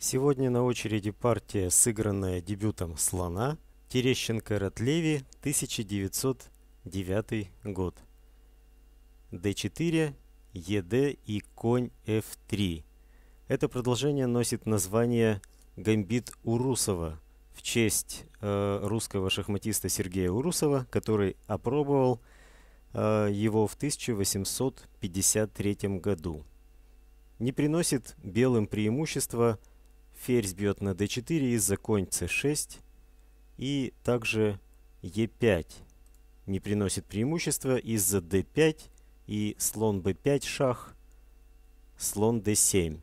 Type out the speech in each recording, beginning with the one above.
Сегодня на очереди партия, сыгранная дебютом «Слона» Терещенко Ротлеви, 1909 год. d4, ед и конь f3. Это продолжение носит название «Гамбит Урусова» в честь э, русского шахматиста Сергея Урусова, который опробовал э, его в 1853 году. Не приносит белым преимущества – ферзь бьет на d4 из-за конь c6 и также e5 не приносит преимущества из-за d5 и слон b5 шах, слон d7.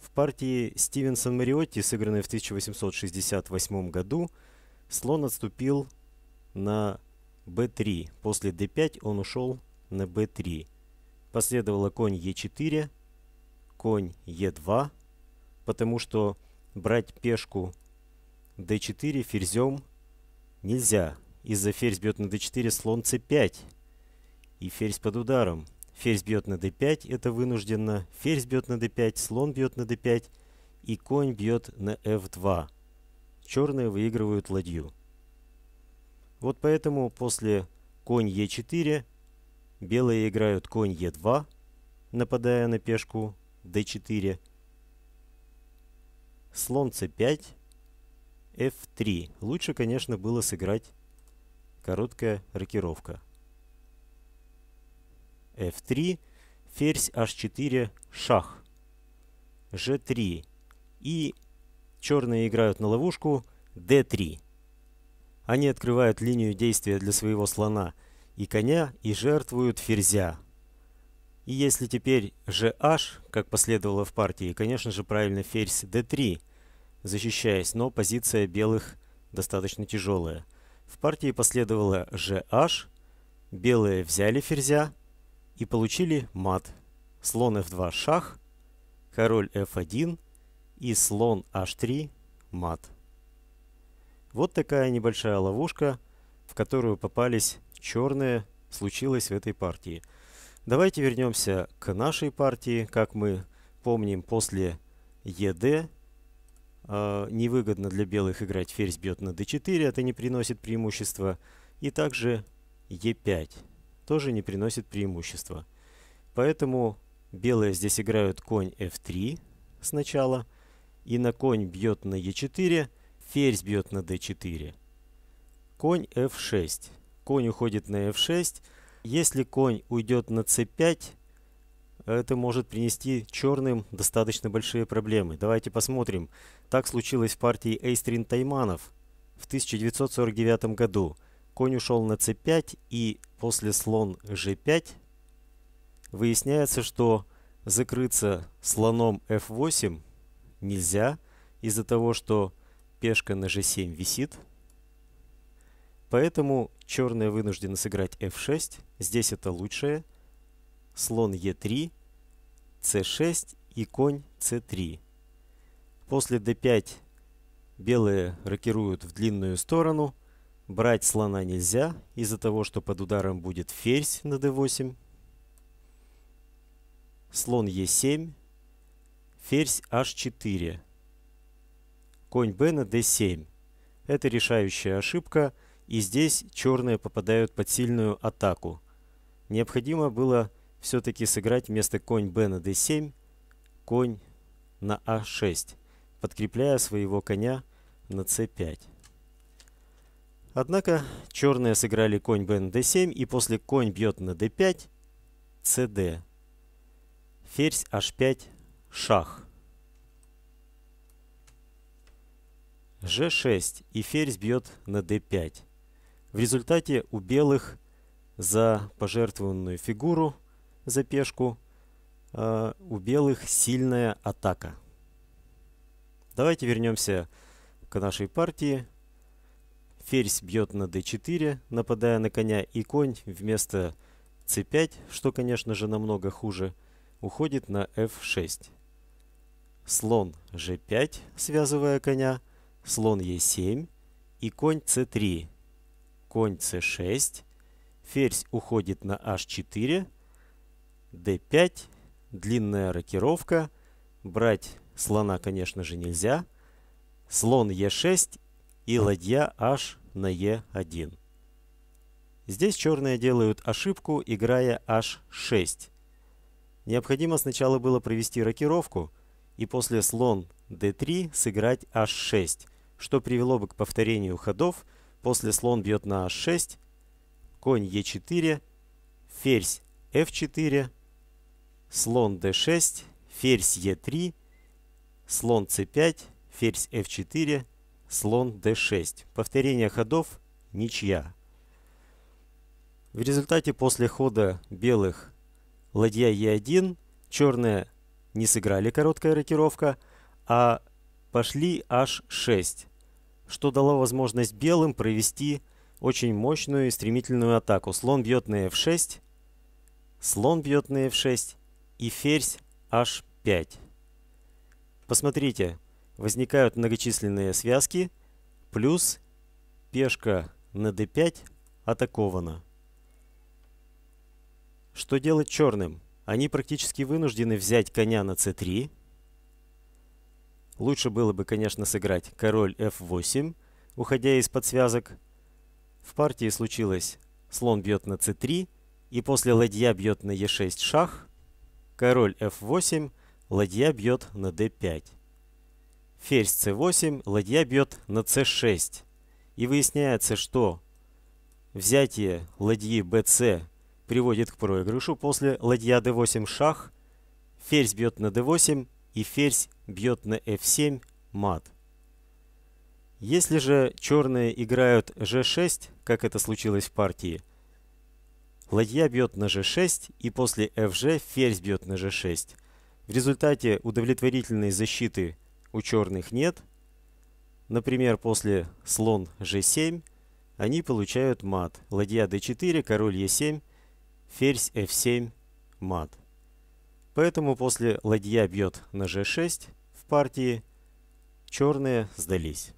В партии Стивенсон Мариотти, сыгранной в 1868 году, слон отступил на b3. После d5 он ушел на b3. Последовало конь e4, конь e2, потому что брать пешку d4 ферзем нельзя. Из-за ферзь бьет на d4 слон c5 и ферзь под ударом. Ферзь бьет на d5, это вынужденно. Ферзь бьет на d5, слон бьет на d5 и конь бьет на f2. Черные выигрывают ладью. Вот поэтому после конь e4 белые играют конь e2, нападая на пешку d4, Слон c5, f3. Лучше, конечно, было сыграть короткая рокировка. f3, ферзь h4, шах, g3. И черные играют на ловушку d3. Они открывают линию действия для своего слона и коня и жертвуют ферзя. И если теперь gh, как последовало в партии, конечно же правильно ферзь d3, защищаясь, но позиция белых достаточно тяжелая. В партии последовало gh, белые взяли ферзя и получили мат. Слон f2 шах, король f1 и слон h3 мат. Вот такая небольшая ловушка, в которую попались черные, случилась в этой партии – Давайте вернемся к нашей партии. Как мы помним, после ЕД э, а, невыгодно для белых играть ферзь бьет на d4, это не приносит преимущества. И также e5 тоже не приносит преимущества. Поэтому белые здесь играют конь f3 сначала, и на конь бьет на e4, ферзь бьет на d4. Конь f6. Конь уходит на f6, если конь уйдет на c5, это может принести черным достаточно большие проблемы. Давайте посмотрим. Так случилось в партии Эйстрин Тайманов в 1949 году. Конь ушел на c5 и после слон g5 выясняется, что закрыться слоном f8 нельзя из-за того, что пешка на g7 висит. Поэтому черные вынуждены сыграть f6, здесь это лучшее, слон e3, c6 и конь c3. После d5 белые рокируют в длинную сторону, брать слона нельзя, из-за того, что под ударом будет ферзь на d8, слон e7, ферзь h4, конь b на d7. Это решающая ошибка – и здесь черные попадают под сильную атаку. Необходимо было все-таки сыграть вместо конь b на d7, конь на a а 6 подкрепляя своего коня на c5. Однако черные сыграли конь b на d7 и после конь бьет на d5, cd. Ферзь h5, шах. g6 и ферзь бьет на d5. В результате у белых за пожертвованную фигуру, за пешку, э, у белых сильная атака. Давайте вернемся к нашей партии. Ферзь бьет на d4, нападая на коня, и конь вместо c5, что, конечно же, намного хуже, уходит на f6. Слон g5, связывая коня, слон e7 и конь c3, конь c6, ферзь уходит на h4, d5, длинная рокировка, брать слона, конечно же, нельзя, слон e6 и ладья h на e1. Здесь черные делают ошибку, играя h6. Необходимо сначала было провести рокировку и после слон d3 сыграть h6, что привело бы к повторению ходов – После слон бьет на h6, конь e4, ферзь f4, слон d6, ферзь e3, слон c5, ферзь f4, слон d6. Повторение ходов ничья. В результате после хода белых ладья e1, черные не сыграли короткая рокировка, а пошли h6 что дало возможность белым провести очень мощную и стремительную атаку. Слон бьет на f6, слон бьет на f6 и ферзь h5. Посмотрите, возникают многочисленные связки, плюс пешка на d5 атакована. Что делать черным? Они практически вынуждены взять коня на c3, Лучше было бы, конечно, сыграть король f8, уходя из-под связок. В партии случилось слон бьет на c3, и после ладья бьет на e6 шах, король f8, ладья бьет на d5. Ферзь c8, ладья бьет на c6. И выясняется, что взятие ладьи bc приводит к проигрышу после ладья d8 шах, ферзь бьет на d8, и ферзь бьет на f7 мат. Если же черные играют g6, как это случилось в партии, ладья бьет на g6 и после fg ферзь бьет на g6. В результате удовлетворительной защиты у черных нет. Например, после слон g7 они получают мат. Ладья d4, король e7, ферзь f7, мат. Поэтому после ладья бьет на g6 в партии черные сдались.